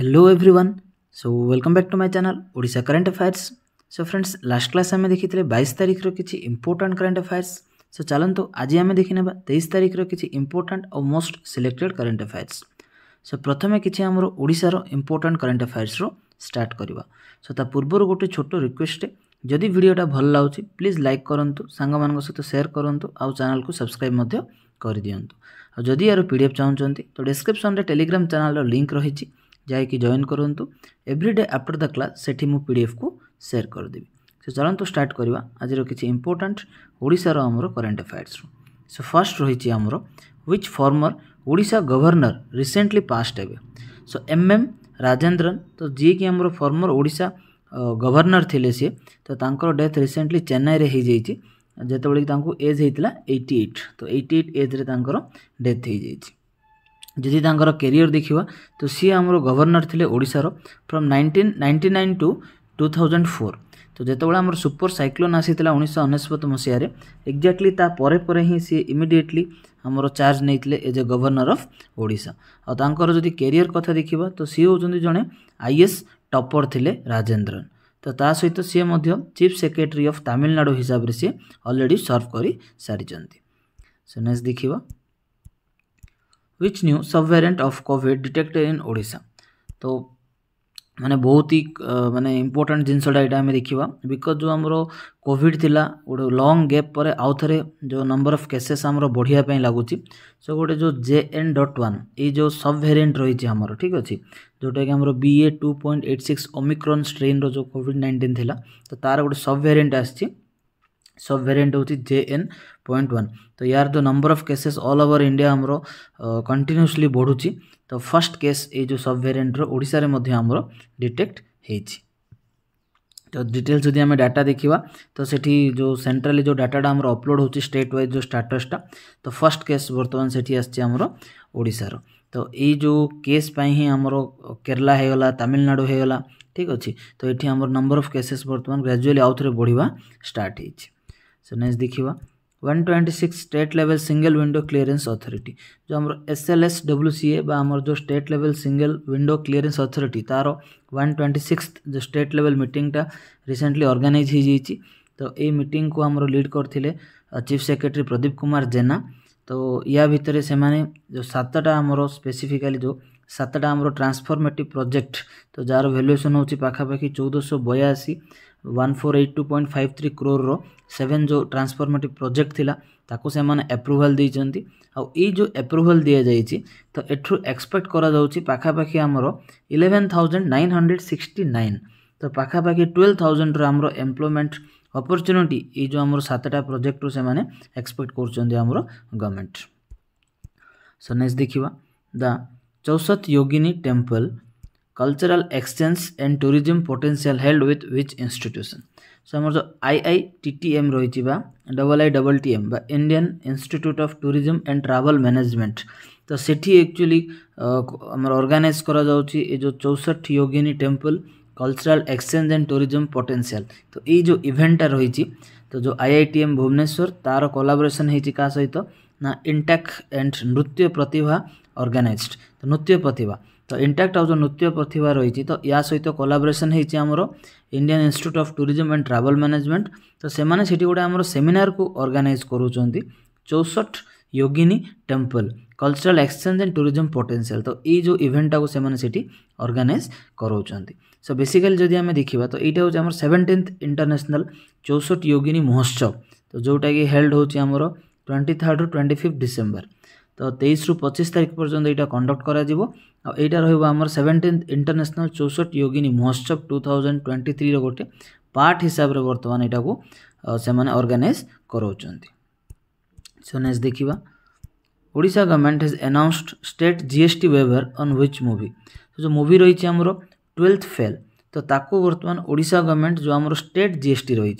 Hello everyone so welcome back to my channel Odisha current affairs so friends last class आम देखी बैस तारिखर किसी important current affairs सो चलो आज आम देखने तेईस तारिखर किसी इंपोर्टां और most selected current affairs so प्रथम किसी आमर ओडार इंपोर्टां करंट अफेयर्स स्टार्ट करवा सो ता पूर्व गोटे छोट रिक्वेस्ट जदि भिडटा भल लगुच प्लीज लाइक करूँ सांग सहित सेयर करूँ आउ चैनल को सब्सक्राइब कर दिंतु जदि यार पी डी एफ चाहूँ तो डेस्क्रिप्सन टेलीग्राम चैनल लिंक रही जैक जॉन करूँ एव्रीडे आफ्टर द क्लास से पी एफ को सेयर करदेवि सो चलो तो स्टार्ट करवा आज किसी इंपोर्टाट ओमर करेन्ट अफेयर्स सो फास्ट रही आमर व्विच फर्मर ओडा गवर्नर रिसेंटली पास्ट है सो एम एम राजेन्द्रन तो जी आम फर्मर ओडा गवर्नर थे सी तो डेथ रिसेंटली चेन्नई में होती जिते बज होता एट्टी एट तो एट्टी एट एज्रेर डेथ हो जाएगी ଯଦି ତାଙ୍କର କ୍ୟାରିୟର ଦେଖିବା ତ ସିଏ ଆମର ଗଭର୍ଣ୍ଣର ଥିଲେ ଓଡ଼ିଶାର from nineteen ninety nine to two thousand four ତ ଯେତେବେଳେ ଆମର ସୁପର ସାଇକ୍ଲୋନ୍ ଆସିଥିଲା ଉଣେଇଶହ ଅନେଶ୍ୱତ ମସିହାରେ ଏକ୍ଜାକ୍ଟଲି ତା ପରେ ପରେ ହିଁ ସିଏ ଇମିଡ଼ିଏଟଲି ଆମର ଚାର୍ଜ ନେଇଥିଲେ as a governor of Odisha ଆଉ ତାଙ୍କର ଯଦି କ୍ୟାରିୟର କଥା ଦେଖିବା ତ ସିଏ ହେଉଛନ୍ତି ଜଣେ ଆଇ ଏସ୍ ଟପର ଥିଲେ ରାଜେନ୍ଦ୍ରନ୍ ତ ତା ସହିତ ସିଏ ମଧ୍ୟ ଚିଫ୍ ସେକ୍ରେଟାରୀ ଅଫ୍ ତାମିଲନାଡ଼ୁ ହିସାବରେ ସିଏ ଅଲରେଡ଼ି ସର୍ଭ କରି ସାରିଛନ୍ତି ସୋ ନେକ୍ସଟ ଦେଖିବା which new sub variant of Covid detected in ओडा तो मैंने बहुत ही मैंने इम्पोर्टाट जिनसटा ये आम देखा बिकज जो आमर कोविड थिला गोटे लंग गैप पर आउ थे जो नंबर ऑफ केसेस आमर बढ़िया लगुच सो गोटे जो जे एन डट वन ये जो सब भेरिएंट रही है आमर ठीक अच्छे जोटा कि आमर B A two point eight six Omicron strain रो जो कोविड नाइंटीन थिला तो तार गोटे सब भेरिएंट आ सब वेरिएंट हूँ जे एन पॉइंट वन तो यार जो number of cases all over India हमरो कंटिन्यूसली बढ़ुची तो फर्स्ट केस ये जो सब वेरिएंट ओडिशा रे मध्य हमरो डिटेक्ट ହେଇଛି ତ ଡିଟେଲ୍ସ ଯଦି ଆମେ ଡାଟା ଦେଖିବା ତ ସେଠି ଯେଉଁ ସେଣ୍ଟ୍ରାଲି ଯେଉଁ ଡାଟାଟା ଆମର ଅପଲୋଡ଼ ହେଉଛି ଷ୍ଟେଟ୍ ୱାଇଜ୍ ଯେଉଁ ଷ୍ଟାଟସ୍ଟା ତ ଫର୍ଷ୍ଟ କେସ୍ ବର୍ତ୍ତମାନ ସେଠି ଆସିଛି ଆମର ଓଡ଼ିଶାର ତ ଏଇ ଯେଉଁ କେସ୍ ପାଇଁ ହିଁ ଆମର କେରଲା ହେଇଗଲା ତାମିଲନାଡ଼ୁ ହେଇଗଲା ଠିକ୍ ଅଛି ତ ଏଠି ଆମର ନମ୍ବର ଅଫ୍ କେସେସ୍ ବର୍ତ୍ତମାନ ଗ୍ରାଜୁଆଲି ଆଉଥରେ ବଢ଼ିବା ଷ୍ଟାର୍ଟ ହେଇଛି से नेक्स्ट देखा twenty six state level single window clearance authority जो आम S L S W C M जो state level single window clearance authority तार 126 ट्वेंटी सिक्स जो स्टेट लेवल मीटा रिसेंटली अर्गानाइज हो जाइए तो ये मीट को आम लिड करते चीफ सेक्रेटरी प्रदीप कुमार जेना तो या भितर से जो सतटा आमर स्पेसीफिकाली जो सतटा आम ट्रांसफर्मेटिव प्रोजेक्ट तो जार भैल्युएसन होखापाखि चौदहश बयासी one four eight two point five three କ୍ରୋର୍ର ସେଭେନ୍ ଯେଉଁ ଟ୍ରାନ୍ସଫର୍ମେଟିଭ୍ ପ୍ରୋଜେକ୍ଟ ଥିଲା ତାକୁ ସେମାନେ ଆପ୍ରୁଭାଲ୍ ଦେଇଛନ୍ତି ଆଉ ଏଇ ଯେଉଁ ଆପ୍ରୁଭାଲ୍ ଦିଆଯାଇଛି ତ ଏଠୁ ଏକ୍ସପେକ୍ଟ କରାଯାଉଛି ପାଖାପାଖି ଆମର eleven thousand nine hundred sixty nine ତ ପାଖାପାଖି ଟୁଏଲ୍ଭ ଥାଉଜେଣ୍ଡର ଆମର ଏମ୍ପ୍ଲୟମେଣ୍ଟ ଅପରଚ୍ୟୁନିଟି ଏଇ ଯେଉଁ ଆମର ସାତଟା ପ୍ରୋଜେକ୍ଟରୁ ସେମାନେ ଏକ୍ସପେକ୍ଟ କରୁଛନ୍ତି ଆମର ଗଭର୍ଣ୍ଣମେଣ୍ଟ ସୋ ନେକ୍ସଟ ଦେଖିବା the Chausath Yogini temple cultural exchange and tourism potential held with which institution so আমার যে I I T T M রয়েছে বা double I double T M বা Indian Institute of Tourism and Travel Management তো সেটি actually আমার organise করা যাচ্ছে এই যে Chausath Yogini temple cultural exchange and tourism potential तो ये जो इवेंटा रही तो जो आईआईटीएम भुवनेश्वर तार कोलाबोरेसन हो सहित ना इंटैक् एंड नृत्य प्रतिभा ऑर्गेनाइज्ड तो नृत्य प्रतिभा तो ଇଣ୍ଟାକ୍ଟ आज ଯେଉଁ ନୃତ୍ୟ ପ୍ରତିଭା ରହିଛି तो या सहित କୋଲାବରେସନ୍ ହେଇଛି ଆମର Indian Institute of Tourism and Travel Management ତ ସେମାନେ ସେଠି ଗୋଟେ ଆମର ସେମିନାରକୁ ଅର୍ଗାନାଇଜ୍ କରୁଛନ୍ତି Chausath Yogini temple cultural exchange and tourism potential तो यो इभेंटा को से अर्गानाइज कराऊँ सो बेसिकाली जदि आम देखा तो यहाँ हूँ आम सेवेन्टीन्थ इंटरनेशनल चौसठ योगिनी महोत्सव तो जोटा कि हेल्ड होमर ट्वेंटी थर्ड रु ट्वेंटी फिफ्थ डिसेम्बर ତ ତେଇଶରୁ ପଚିଶ ତାରିଖ ପର୍ଯ୍ୟନ୍ତ ଏଇଟା କଣ୍ଡକ୍ଟ କରାଯିବ ଆଉ ଏଇଟା ରହିବ ଆମର ସେଭେଣ୍ଟିନ୍ଥ ଇଣ୍ଟରନ୍ୟାସନାଲ୍ ଚଉଷଠି ୟୋଗିନୀ ମହୋତ୍ସବ ଟୁ ଥାଉଜେଣ୍ଡ ଟ୍ୱେଣ୍ଟି ଥ୍ରୀର ଗୋଟେ ପାର୍ଟ ହିସାବରେ ବର୍ତ୍ତମାନ ଏଇଟାକୁ ସେମାନେ ଅର୍ଗାନାଇଜ୍ କରାଉଛନ୍ତି ସୋ ନେକ୍ସଟ ଦେଖିବା Odisha government has announced state GST waiver on which movie ଯେଉଁ ମୁଭି ରହିଛି ଆମର ଟୁଏଲ୍ଥ ଫେଲ୍ तो ताको वर्तमान ओडा गवर्नमेंट जो आम स्टेट जीएसटी एस टी रही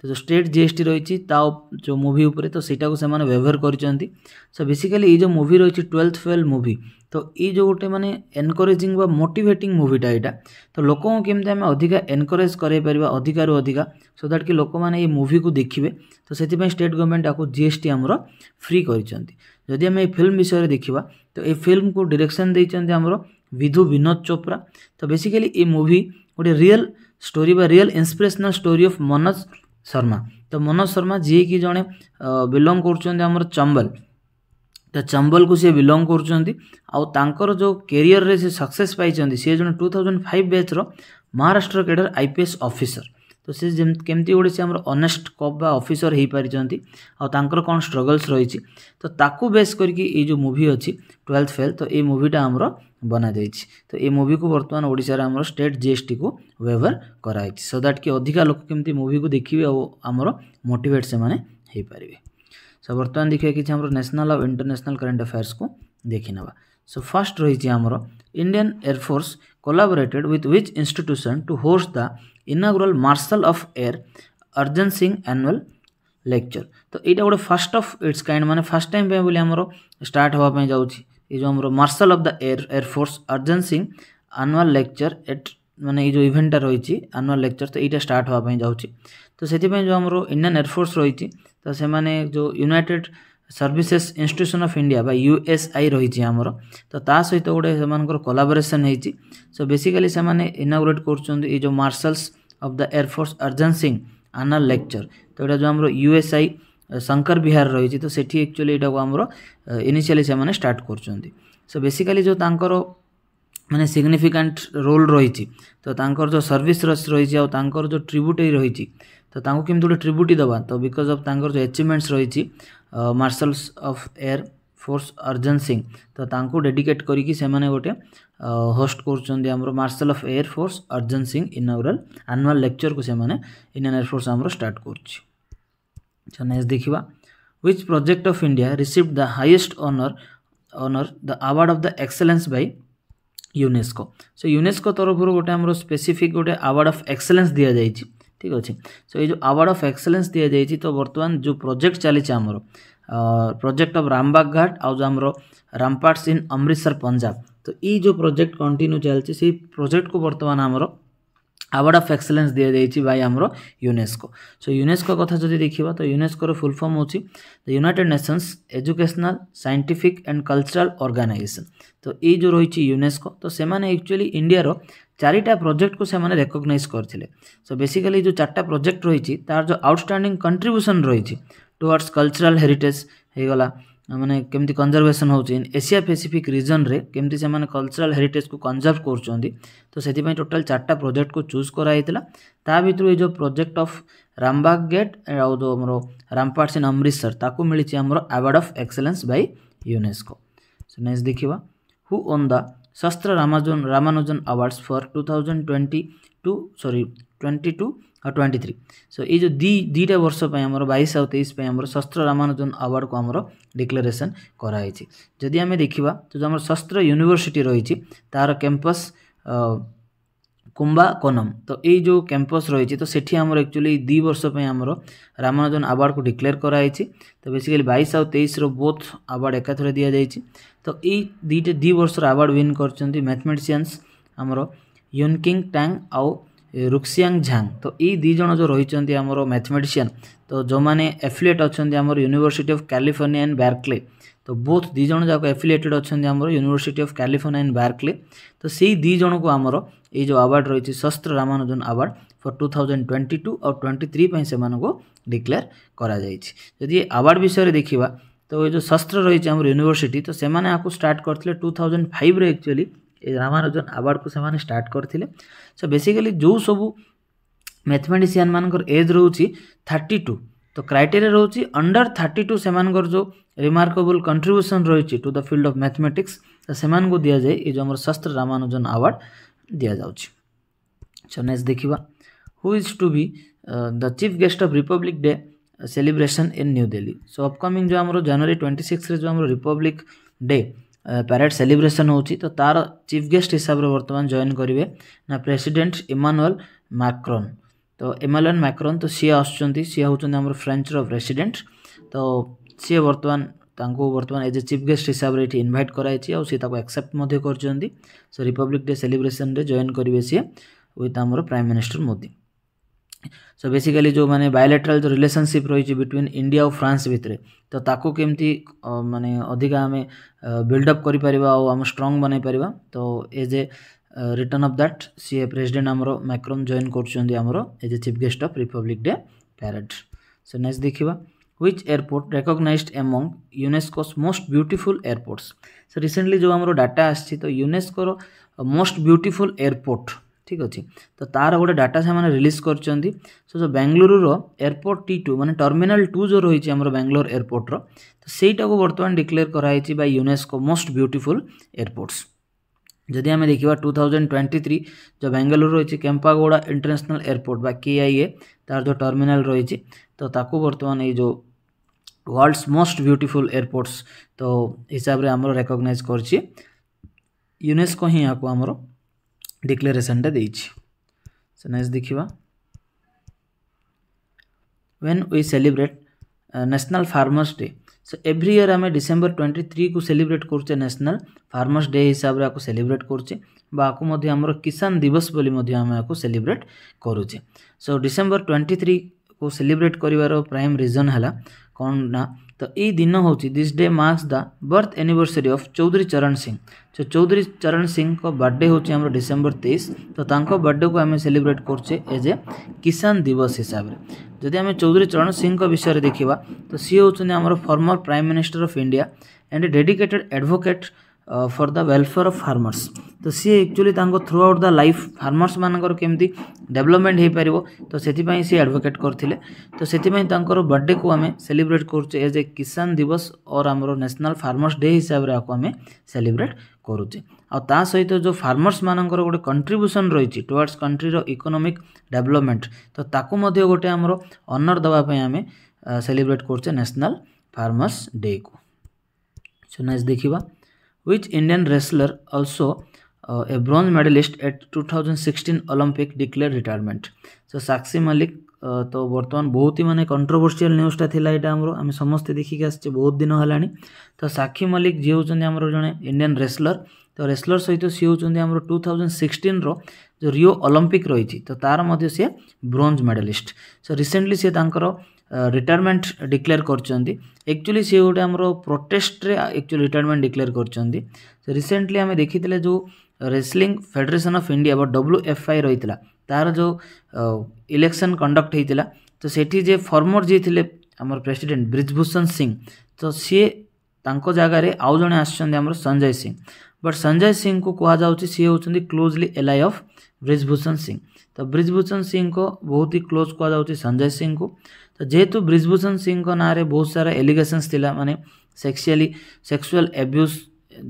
तो जो स्टेट जीएसटी एस टी रही जो मुवी उपर तो सहीटा तो तो को व्यवहार करो बेसिकाली ये मुवि रही ट्वेल्थ फेल मुवि तो ये गोटे मानने एनकरेजिंग मोटेटिंग मुविटा यहाँ तो लोक केमी आम अधिका एनकरेज करा अधिकारू अधिका सो दैट कि लोक मैंने ये मुवि को देखिए तो से स्टेट गवर्नमेंट आपको जी एस टी आम फ्री करदी आम फिल्म विषय देखा तो ये फिल्म को डिरेक्शन देखते आमर विधु विनोद चोप्रा तो बेसिकली ये मूवी गोटे रियल ଷ୍ଟୋରି ବା real inspirational story of Manoj Sharma ତ ମନୋଜ ଶର୍ମା ଯିଏକି ଜଣେ ବିଲଙ୍ଗ କରୁଛନ୍ତି ଆମର ଚମ୍ବଲ ତ ଚମ୍ବଲକୁ ସିଏ ବିଲଙ୍ଗ କରୁଛନ୍ତି ଆଉ ତାଙ୍କର ଯେଉଁ କେରିୟରରେ ସେ ସକ୍ସେସ୍ ପାଇଛନ୍ତି ସିଏ ଜଣେ ଟୁ ଥାଉଜେଣ୍ଡ ଫାଇଭ୍ ବ୍ୟାଚ୍ର Maharashtra cadre I P S officer ତ ସେ କେମିତି ଗୋଟେ ସେ ଆମର ଅନେଷ୍ଟ କପ୍ ବା ଅଫିସର ହେଇପାରିଛନ୍ତି ଆଉ ତାଙ୍କର କ'ଣ ଷ୍ଟ୍ରଗଲ୍ସ ରହିଛି ତ ତାକୁ ବେସ୍ କରିକି ଏଇ ଯେଉଁ ମୁଭି ଅଛି ଟୁଏଲ୍ଥ ଫେଲ୍ ତ ଏଇ ମୁଭିଟା ଆମର बना जा तो मुवी को बर्तमान ओडार आम स्टेट जी एस टी को व्यवहार कराई सो दैट कि अधिका लोक केमी मुवी को देखिए आमर मोटेट से मैंने पारे सो बर्तमान देखिए कि नेशनल आउ इंटरनेशनल करेन्ट अफेयर्स को देखी ना सो फास्ट रही आमर Indian Air Force collaborated with which institution to होर्स the inaugural Marshal of Air Arjan Singh annual lecture तो यहाँ गोटे फास्ट अफ इट्स कैंड मैंने फास्ट टाइम पर स्टार्ट हाँपाई जाऊँगी ये जो आम Marshal of the Air Air Force Arjan Singh annual lecture at ମାନେ ଏଇ ଯେଉଁ ଇଭେଣ୍ଟଟା ରହିଛି ଆନୁଆଲ୍ ଲେକ୍ଚର୍ ତ ଏଇଟା ଷ୍ଟାର୍ଟ ହେବା ପାଇଁ ଯାଉଛି ତ ସେଥିପାଇଁ ଯେଉଁ ଆମର ଇଣ୍ଡିଆନ୍ ଏୟାରଫୋର୍ସ ରହିଛି ତ ସେମାନେ ଯେଉଁ United Services Institution of India ବା ୟୁ ଏସ୍ ଆଇ ରହିଛି ଆମର ତ ତା ସହିତ ଗୋଟେ ସେମାନଙ୍କର କୋଲାବୋରେସନ୍ ହେଇଛି ସୋ ବେସିକାଲି ସେମାନେ ଇନାଗୁରେଟ୍ କରୁଛନ୍ତି ଏଇ ଯେଉଁ Marshals of the Air Force Arjan Singh annual lecture ତ ଏଇଟା ଯେଉଁ ଆମର U S I Shankar Vihar रही तो सेठी एक्चुअली यू आम इनिशियली से स्टार्ट कर सो बेसिकली जो तर मैंने सिग्निफिकेंट रोल रही तो जो सर्विस रही जो ट्रिब्यूटरी रही तो किमती गोटे ट्रिब्यूटी दवा तो बिकज अफ तर जो एचिवमेंट्स रही Marshals of Air Force Arjan Singh तो डेडिकेट करके गोटे होस्ट कर Marshal of Air Force Arjan Singh inaugural annual lecture को इंडियान एयरफोर्स आम स्टार्ट करुच्छी ଆଚ୍ଛା ନେକ୍ସଟ ଦେଖିବା which project of India receive the highest honour honour the award of the excellence by UNESCO so UNESCO ତରଫରୁ ଗୋଟେ ଆମର ସ୍ପେସିଫିକ୍ ଗୋଟେ ଆୱାର୍ଡ଼ ଅଫ୍ ଏକ୍ସେଲେନ୍ସ ଦିଆଯାଇଛି ଠିକ୍ ଅଛି ସୋ ଏଇ ଯେଉଁ ଆୱାର୍ଡ଼ ଅଫ୍ ଏକ୍ସେଲେନ୍ସ ଦିଆଯାଇଛି ତ ବର୍ତ୍ତମାନ ଯେଉଁ ପ୍ରୋଜେକ୍ଟ ଚାଲିଛି ଆମର ପ୍ରୋଜେକ୍ଟ ଅଫ୍ ରାମବାଗ ଘାଟ ଆଉ ଯେଉଁ ଆମର ରାମପାର୍ଟସ୍ ଇନ୍ ଅମୃତସର ପଞ୍ଜାବ ତ ଏଇ ଯେଉଁ ପ୍ରୋଜେକ୍ଟ କଣ୍ଟିନ୍ୟୁ ଚାଲିଛି ସେଇ ପ୍ରୋଜେକ୍ଟକୁ ବର୍ତ୍ତମାନ ଆମର আওয়ার্ড अफ एक्सलेन्स দিয়ে দিয়েছি বাই আমার ইউনেস্কো সো ইউনেস্কো কথা যদি দেখিবা তো ইউনেস্কোর ফুল ফর্ম হচ্ছে the United Nations Educational Scientific and Cultural Organisation तो ये जो रही यूनेस्को तो से एक्चुअली इंडियार चारिटा प्रोजेक्ट को रेकग्नइज करते सो बेसिकली जो चार्टा प्रोजेक्ट रही तार जो आउटस्टैंडिंग कंट्रीब्यूशन रही टुवर्ड्स कल्चरल हेरीटेज ହେଇଗଲା मैंने केमती कंजरवेशन हो एसिया पेसीफिक रिजन में कमी से कलचराल हेरीटेज को कंजर्व करें तो से टोटाल चार्टा प्रोजेक्ट को चूज कराइला ताभर ये जो प्रोजेक्ट अफ रामबाग गेट आउ आमर रामपाट इन अमृतसर ताक मिली award of excellence by UNESCO so next देखा who won the Sastra Ramanujan awards for two thousand twenty two सरी ଟ୍ୱେଣ୍ଟି ଟୁ ଆଉ ଟ୍ୱେଣ୍ଟି ଥ୍ରୀ ସୋ ଏଇ ଯେଉଁ ଦୁଇ ଦୁଇଟା ବର୍ଷ ପାଇଁ ଆମର ବାଇଶ ଆଉ ତେଇଶ ପାଇଁ ଆମର ଶସ୍ତ୍ର ରାମାନୁଜନ ଆୱାର୍ଡ଼କୁ ଆମର ଡିକ୍ଲାରେସନ୍ କରାହେଇଛି ଯଦି ଆମେ ଦେଖିବା ଯେଉଁ ଆମର ଶସ୍ତ୍ର ୟୁନିଭର୍ସିଟି ରହିଛି ତାର କ୍ୟାମ୍ପସ୍ କୁମ୍ବାକୋନମ୍ ତ ଏଇ ଯେଉଁ କ୍ୟାମ୍ପସ୍ ରହିଛି ତ ସେଠି ଆମର ଆକ୍ଚୁଆଲି ଦୁଇ ବର୍ଷ ପାଇଁ ଆମର ରାମାନୁଜନ ଆୱାର୍ଡ଼କୁ ଡିକ୍ଲେୟାର କରାଯାଇଛି ତ ବେସିକାଲି ବାଇଶ ଆଉ ତେଇଶର ବୋଥ୍ ଆୱାର୍ଡ଼ ଏକାଥରେ ଦିଆଯାଇଛି ତ ଏଇ ଦୁଇଟା ଦୁଇ ବର୍ଷର ଆୱାର୍ଡ଼ ୱିନ୍ କରିଛନ୍ତି ମ୍ୟାଥମେଟିସିଆନ୍ସ ଆମର ୟୁନକିଙ୍ଗ ଟାଙ୍ଗ ଆଉ ରୁକ୍ସିଆଙ୍ଗ ଝାଙ୍ଗ ତ ଏଇ ଦୁଇ ଜଣ ଯେଉଁ ରହିଛନ୍ତି ଆମର ମ୍ୟାଥମେଟିସିଆନ୍ ତ ଯେଉଁମାନେ ଆଫିଲିଏଟ୍ ଅଛନ୍ତି ଆମର University of California and Berkeley ତ ବୋଥ୍ ଦୁଇ ଜଣ ଯାକ ଆଫିଲିଏଟେଡ୍ ଅଛନ୍ତି ଆମର University of California and Berkeley ତ ସେଇ ଦୁଇ ଜଣଙ୍କୁ ଆମର ଏଇ ଯେଉଁ ଆୱାର୍ଡ଼ ରହିଛି Sastra Ramanujan award for two thousand twenty two ଆଉ ଟ୍ୱେଣ୍ଟି ଥ୍ରୀ ପାଇଁ ସେମାନଙ୍କୁ ଡିକ୍ଲେୟାର କରାଯାଇଛି ଯଦି ଏ ଆୱାର୍ଡ଼ ବିଷୟରେ ଦେଖିବା ତ ଏ ଯେଉଁ ଶସ୍ତ୍ର ରହିଛି ଆମର ୟୁନିଭର୍ସିଟି ତ ସେମାନେ ଆକୁ ଷ୍ଟାର୍ଟ କରିଥିଲେ ଟୁ ଥାଉଜେଣ୍ଡ ଫାଇଭ୍ରେ ଆକ୍ଚୁଆଲି रामानुजन आवार्ड को सेमाने स्टार्ट करते सो बेसिकली जो सब मैथमेटिशियान मान एज रोच थर्टी टू तो क्राइटेरिया रोच अंडर थर्टी टू से जो रिमार्केबल कंट्रीब्यूसन रही to the field of mathematics तो से दि जाए ये जो शस्त्र रामानुजन आवार्ड दि जाऊँ सो नेक्स्ट देखा who is to be the chief guest of Republic Day celebration in New Delhi so upcoming जो आम जानुरी ट्वेंटी सिक्स जो आम रिपब्लिक डे ପ୍ୟାରେଡ୍ ସେଲିବ୍ରେସନ୍ ହେଉଛି ତ ତା'ର ଚିଫ୍ ଗେଷ୍ଟ ହିସାବରେ ବର୍ତ୍ତମାନ ଜଏନ୍ କରିବେ ନା ପ୍ରେସିଡେଣ୍ଟ ଇମାନୁଏଲ୍ ମାକ୍ରନ୍ ତ ଇମାନୁଏଲ୍ ମାକ୍ରନ୍ ତ ସିଏ ଆସୁଛନ୍ତି ସିଏ ହେଉଛନ୍ତି ଆମର ଫ୍ରେଞ୍ଚର ପ୍ରେସିଡେଣ୍ଟ ତ ସିଏ ବର୍ତ୍ତମାନ ତାଙ୍କୁ ବର୍ତ୍ତମାନ ଏଜ୍ ଏ ଚିଫ୍ ଗେଷ୍ଟ ହିସାବରେ ଏଠି ଇନଭାଇଟ୍ କରାଯାଇଛି ଆଉ ସିଏ ତାକୁ ଆକ୍ସେପ୍ଟ ମଧ୍ୟ କରିଛନ୍ତି ସୋ ରିପବ୍ଲିକ୍ ଡେ ସେଲିବ୍ରେସନ୍ରେ ଜଏନ୍ କରିବେ ସିଏ ୱିଥ୍ ଆମର Prime Minister Modi so basically जो मैंने बायोलेट्राल जो रिलेशनशिप रही बिटवीन इंडिया और फ्रांस भितर तो ताको केमती माने अधिका आम बिल्डअप करिपरिबा स्ट्रंग बन पार तो as a return of that सी प्रेसिडेंट आमर मैक्रोन जॉइन करछुंदी आमर as a chief guest of Republic Day parade so next देखा which airport recognise among UNESCO's most beautiful airports so recently जो हमरो डाटा आछि तो यूनेस्को मोस्ट ब्यूटीफुल एयरपोर्ट ঠিক ଅଛି ତ ତା'ର ଗୋଟେ ଡାଟା ସେମାନେ ରିଲିଜ୍ କରିଛନ୍ତି ସୋ ଯେଉଁ ବାଙ୍ଗାଲୁରୁର ଏୟାରପୋର୍ଟ ଟି ଟୁ ମାନେ ଟର୍ମିନାଲ୍ ଟୁ ଯେଉଁ ରହିଛି ଆମର ବାଙ୍ଗାଲୋର ଏୟାରପୋର୍ଟର ତ ସେଇଟାକୁ ବର୍ତ୍ତମାନ ଡିକ୍ଲେୟାର କରାହେଇଛି by UNESCO most beautiful airports ଯଦି ଆମେ ଦେଖିବା ଟୁ ଥାଉଜେଣ୍ଡ ଟ୍ୱେଣ୍ଟି ଥ୍ରୀ ଯେଉଁ ବାଙ୍ଗାଲୋର ରହିଛି କେମ୍ପାଗୌଡ଼ା ଇଣ୍ଟରନ୍ୟାସନାଲ୍ ଏୟାରପୋର୍ଟ ବା କେଆଇଏ ତା'ର ଯେଉଁ ଟର୍ମିନାଲ୍ ରହିଛି ତ ତାକୁ ବର୍ତ୍ତମାନ ଏଇ ଯେଉଁ ୱାର୍ଲଡସ୍ ମୋଷ୍ଟ ବ୍ୟୁଟିଫୁଲ୍ ଏୟାରପୋର୍ଟସ୍ ତ ହିସାବରେ ଆମର ରେକଗ୍ନାଇଜ୍ କରିଛି ୟୁନେସ୍କୋ ହିଁ ଏହାକୁ ଆମର डिक्लेरेसनटा सो नेक्स्ट देखा when we celebrate National Farmers Day so every year आम डिसेम्बर ट्वेंटी थ्री को सेलिब्रेट करे नेशनल फार्मर्स डे हिसाब से आपको सेलिब्रेट करे आपको किसान दिवस आपको सेलिब्रेट करुचे सो डिसेम्बर ट्वेंटी थ्री को सेलिब्रेट कर प्राइम रिजन है कौन ना तो यही दिन हूँ this day marks the birth anniversary of Chaudhary Charan Singh ସେ ଚୌଧୁରୀ ଚରଣ ସିଂଙ୍କ ବାର୍ଥଡେ ହେଉଛି ଆମର ଡିସେମ୍ବର ତେଇଶ ତ ତାଙ୍କ ବାର୍ଥଡେକୁ ଆମେ ସେଲିବ୍ରେଟ୍ କରୁଛେ ଏଜ୍ ଏ କିଷାନ ଦିବସ ହିସାବରେ ଯଦି ଆମେ ଚୌଧୁରୀ ଚରଣ ସିଂଙ୍କ ବିଷୟରେ ଦେଖିବା ତ ସିଏ ହେଉଛନ୍ତି ଆମର former Prime Minister of India and dedicated advocate for the welfare of farmers तो सी actually throughout the life farmers मानक कमी डेवलपमेंट हो पार तो से आडभकेट करते तो से बर्थडे को आम सेलिब्रेट एज ए किसान दिवस और आम नेशनल फार्मर्स डे हिसाब से आपको आम सेलिब्रेट करुचे आ सहित जो फार्मर्स मानक गोटे कंट्रब्यूसन रही टुवर्ड्स कंट्री इकोनोमिक डेवलपमेंट तो ताकू गोटे आमर अनर देवाई आम सेलिब्रेट करे फार्मर्स डे को सो नेक्स्ट देखा which Indian wrestler also uh, a bronze medalist at 2016 Olympic declared retirement so Sakshi Malik তো বর্তমান বহুত হি মানে কন্ট্রোভর্সিয়াল নিউজটা লা এটা আমার আমি সমস্তে দেখিকি আসছে বহুত দিন হলানি তো সাক্ষী মল্লিক যে হচ্ছেন আমার জনে ইন্ডিয়ান রেসলর তো রেসলর সহিত সি হচ্ছেন আমার টু থাউজেন্ড সিক্সটিন্র যে রিও অলিম্পিক রয়েছে তো তার মধ্যে সি ব্রোঞ্জ মেডালিস্ট সো রিসেন্টলি সি তাঁর रिटायरमेंट डिक्लेयर करचुअली सी गोटे आम प्रोटेस्ट्रे एक्चुअली रिटायरमेंट डिक्लेयर कर रिसेंटली आम देखी जो Wrestling Federation of India W F I रही तार जो इलेक्शन कंडक्ट होता तो से फर्मर जी थे आम प्रेसीडेट ब्रिजभूषण सिंह तो सीए जगार आउ जे आम संजय सिंह बट संजय सिंह को कह जा सी हूँ closely ally of Brijbhushan Singh तो ब्रिजभूषण सिंह को बहुत ही क्लोज कह संजय सिंह को तो जेहेतु ब्रिजभूषण सिंह ना बहुत सारा एलिगेसन माने सेक्सुअली सेक्सुअल एब्यूज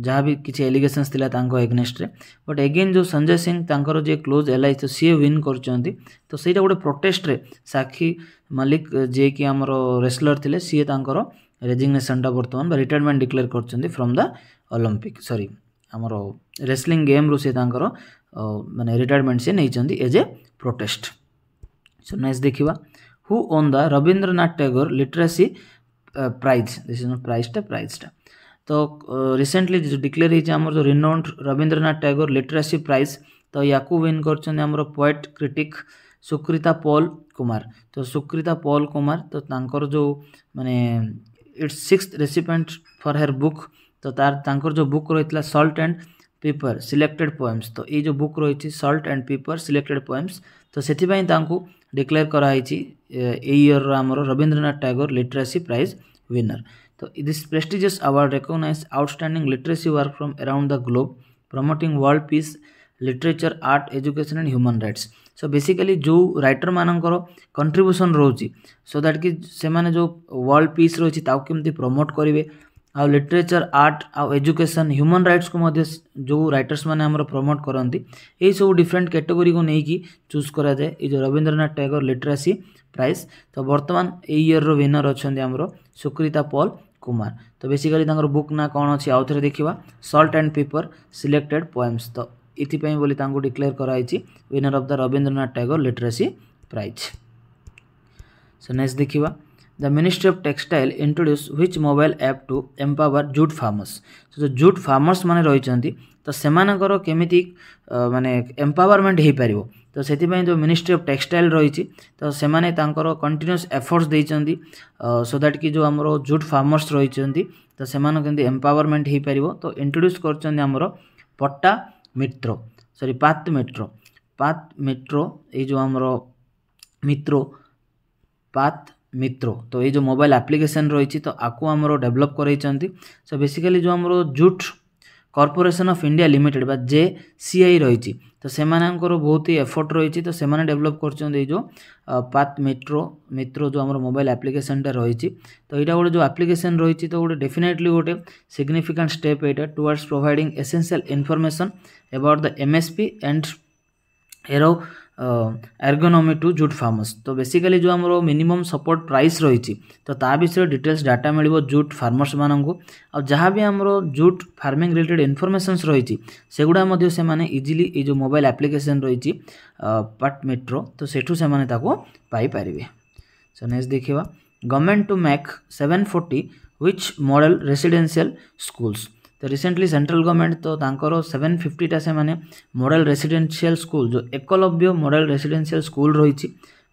जहाँ भी किसी एलिगेसन एग्नेस्ट बट एगेन जो संजय सिंह तरह जी क्लोज एल तो सी विन कर तो सहीटा गोटे प्रोटेस्ट्रे साक्षी मल्लिक जे कि आम रेसलर थे सीए तर रेजिग्नेसन टा बर्तमान रिटायरमेंट डिक्लेयर कर फ्रम द अलंपिक सरी आमर रेसलींग गेम रु सी मानने रिटायरमेंट सी नहीं as a protest so next देखा who won the Rabindranath Tagore Literacy uh, Prize. This is not prize ta prize ta. तो रिसेंटली जो डिक्लेयर होती आम जो renowned Rabindranath Tagore literacy prize तो या विन कर पोएट क्रिटिक सुक्रिता पॉल कुमार तो सुक्रिता पॉल कुमार तो तांकर जो माने its six recipient for her book तो तार तांकर जो बुक रही salt and pepper selected poems तो ये जो बुक रही salt and pepper selected poems तो से ଡିକ୍ଲେୟାର କରାହେଇଛି ଏଇ ଇୟର୍ର ଆମର Rabindranath Tagore literacy prize winner ତ this prestigious award recognise outstanding literacy work from around the globe promoting world peace literature art education and human rights so basically जो writer मानकर contribution रोचे सो दैट कि से जो वर्ल्ड पीस रही promote करेंगे आ लिटरेचर आर्ट आउ एजुकेशन ह्यूमन राइट्स को मध्य जो राइटर्स मैंने प्रमोट करती सब डिफरेंट कैटेगोरी को लेकिन चूज कराए जो रवींद्रनाथ टैगोर लिटरेसी प्राइस तो बर्तमान ययर रिनर अच्छा आम सुकृता पल कुमार तो बेसिकली बुक ना कौन अच्छी आउ थे देखा salt and pepper selected poems तो इथपाई बोली डिक्लेयर कराई winner of the Rabindranath Tagore literacy prize so next देखा the ministry of textile introduced which mobile app to empower jute farmers so the jute farmers ମାନେ ରହିଛନ୍ତି ତ ସେମାନଙ୍କର କେମିତି ମାନେ ଏମ୍ପାୱାରମେଣ୍ଟ ହେଇପାରିବ ତ ସେଥିପାଇଁ ଯେଉଁ ମିନିଷ୍ଟ୍ରି ଅଫ୍ ଟେକ୍ସଟାଇଲ୍ ରହିଛି ତ ସେମାନେ ତାଙ୍କର କଣ୍ଟିନ୍ୟୁଅସ୍ ଏଫର୍ଟସ୍ ଦେଇଛନ୍ତି ସୋ ଦ୍ୟାଟ୍ କି ଯେଉଁ ଆମର ଜୁଟ୍ ଫାର୍ମର୍ସ ରହିଛନ୍ତି ତ ସେମାନଙ୍କୁ କେମିତି ଏମ୍ପାୱାରମେଣ୍ଟ ହେଇପାରିବ ତ ଇଣ୍ଟ୍ରୋଡ୍ୟୁସ୍ କରିଛନ୍ତି ଆମର ପଟ୍ଟା ମିଟ୍ରୋ ସରି ପାତ୍ ମିଟ୍ରୋ ପାତ୍ ମିଟ୍ରୋ ଏଇ ଯେଉଁ ଆମର ମିତ୍ରୋ ପାତ୍ मित्रो तो ये जो मोबाइल आप्लिकेसन रही तो आपको आमर डेभलप कराई सो बेसिकाली जो आमर जुट कर्पोरेसन अफ इंडिया लिमिटेड बा जे सी आई रही तो से बहुत ही एफर्ट रही तो से डेभलप कर जो पाथ मेट्रो मित्रो जो आम मोबाइल आप्लिकेसनटा रही तो यहाँ गोटे जो आप्लिकेसन रही तो गोटे डेफिनेटली गोटे सिग्निफिकांट स्टेप यहाँ towards providing essential information about the M S P and agro एर्गोनोमी टू जुट फार्मर्स तो बेसिकली जो आमर मिनिमम सपोर्ट प्राइस रही तो विषय डिटेल्स डाटा मिल जुट फार्मर्स मानक आ जहाँ भी आमर जूट फार्मिंग रिलेटेड इनफर्मेसन्स रही सेगुड़ा से इजिली ये मोबाइल आप्लिकेसन रही पार्ट मेट्रो तो सेठू से पाइपर सो नेक्स्ट देखा government to make seven forty which model residential schools ତ ରିସେଣ୍ଟଲି ସେଣ୍ଟ୍ରାଲ ଗଭର୍ଣ୍ଣମେଣ୍ଟ ତ ତାଙ୍କର ସେଭେନ୍ ଫିଫ୍ଟିଟା ସେମାନେ ମଡ଼େଲ ରେସିଡେନ୍ସିଆଲ୍ ସ୍କୁଲ ଯେଉଁ ଏକଲବ୍ୟ ମଡ଼େଲ ରେସିଡେନ୍ସିଆଲ୍ ସ୍କୁଲ ରହିଛି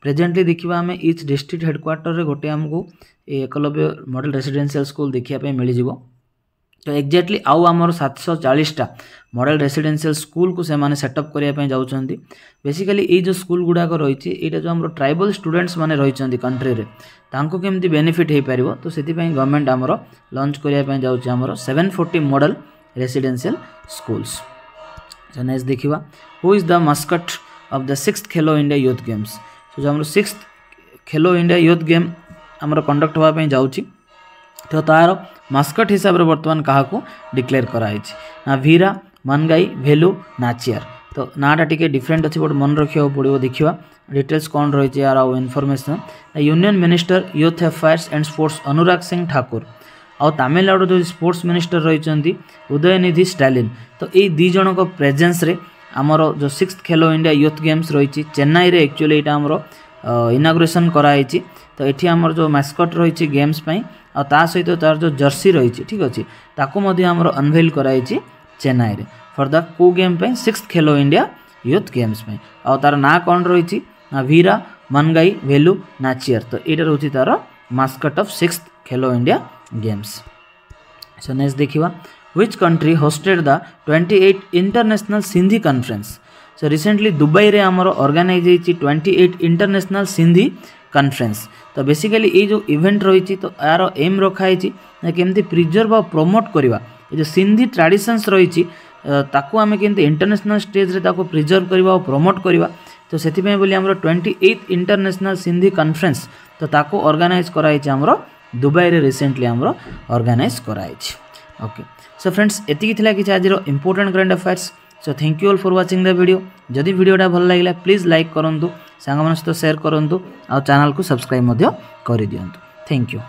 ପ୍ରେଜେଣ୍ଟଲି ଦେଖିବା ଆମେ ଇଚ୍ ଡିଷ୍ଟ୍ରିକ୍ଟ ହେଡ଼କ୍ୱାର୍ଟରରେ ଗୋଟେ ଆମକୁ ଏକଲବ୍ୟ ମଡ଼େଲ ରେସିଡେନ୍ସିଆଲ୍ ସ୍କୁଲ ଦେଖିବା ପାଇଁ ମିଳିଯିବ तो एक्जाक्टली आउ आम सात सौ चालीसटा मडेल रेसीडेनसीयल स्कूल को सेटअप करने जाऊँगी बेसिकाली ये स्कूल गुड़ाक रही यहाँ जो आम ट्राइबल स्टूडेंट्स मैंने रही कंट्री में कमी बेनिफिट हो पार तो से गवर्नमेंट आम लंच करने जाऊँगी seven forty model residential school तो नेक्स्ट देखा who is the mascot of the six Khelo India youth games तो जो आम six Khelo India youth game आम कंडक्ट होगापी जा तो तार मस्कट हिसाब से बर्तमान क्या डिक्लेयर कराई ना भीरा मनगाई भेलू नाचियर तो नाटा टी डिफरेन्ट अच्छे बट मन रखा पड़ो देखा डिटेल्स कौन रही है यार आउ information union minister youth affairs and sports Anurag Singh Thakur आउ तमिलनाडु जो स्पोर्ट्स मिनिस्टर रही उदयनिधि स्टालीन तो यही दुजण प्रेजेन्स आमर जो six Khelo India youth games रही चेन्नई में एक्चुअली यहाँ आम ইনাগুরেসন করা হয়েছে তো এটি আমার যে মাসকট রয়েছে গেমস পাই ଆଉ ତା ସହିତ ତା'ର ଯେଉଁ ଜର୍ସି ରହିଛି ଠିକ୍ ଅଛି ତାକୁ ମଧ୍ୟ ଆମର ଅନଭେଲ୍ କରାଯାଇଛି ଚେନ୍ନାଇରେ ଫର୍ଦର୍ କେଉଁ ଗେମ୍ ପାଇଁ six Khelo India youth games ପାଇଁ ଆଉ ତା'ର ନାଁ କ'ଣ ରହିଛି ନା ଭିରା ମନଗାଇ ଭେଲୁ ନାଚିୟର ତ ଏଇଟା ରହୁଛି ତା'ର mascot of six Khelo India games so next ଦେଖିବା which country hosted the twenty eight international Sindhi conference So recently Dubai रे आमर organize ହେଇଛି 28 international Sindhi conference. तो basically ये जो event रही तो यार aim रखा है केमती preserve और promote करवा ये जो Sindhi traditions रही ताकू आम केमती international stage रे ताकू preserve करवा और promote करवा तो से बोली आमर 28 international Sindhi conference तो ताकू organize कराई आमर दुबई रे रिसेंटली आमर organize कराई ओके सो फ्रेंड्स एति थिला किछ आज रो important current affairs so thank you all for watching the video যদি ভিডিওটা ভাল লাগিলা প্লিজ লাইক করতু সাংমান সহ সেয়ার করতু আ চ্যানেলকে সবসক্রাইব করে দিও থ্যাংক ইউ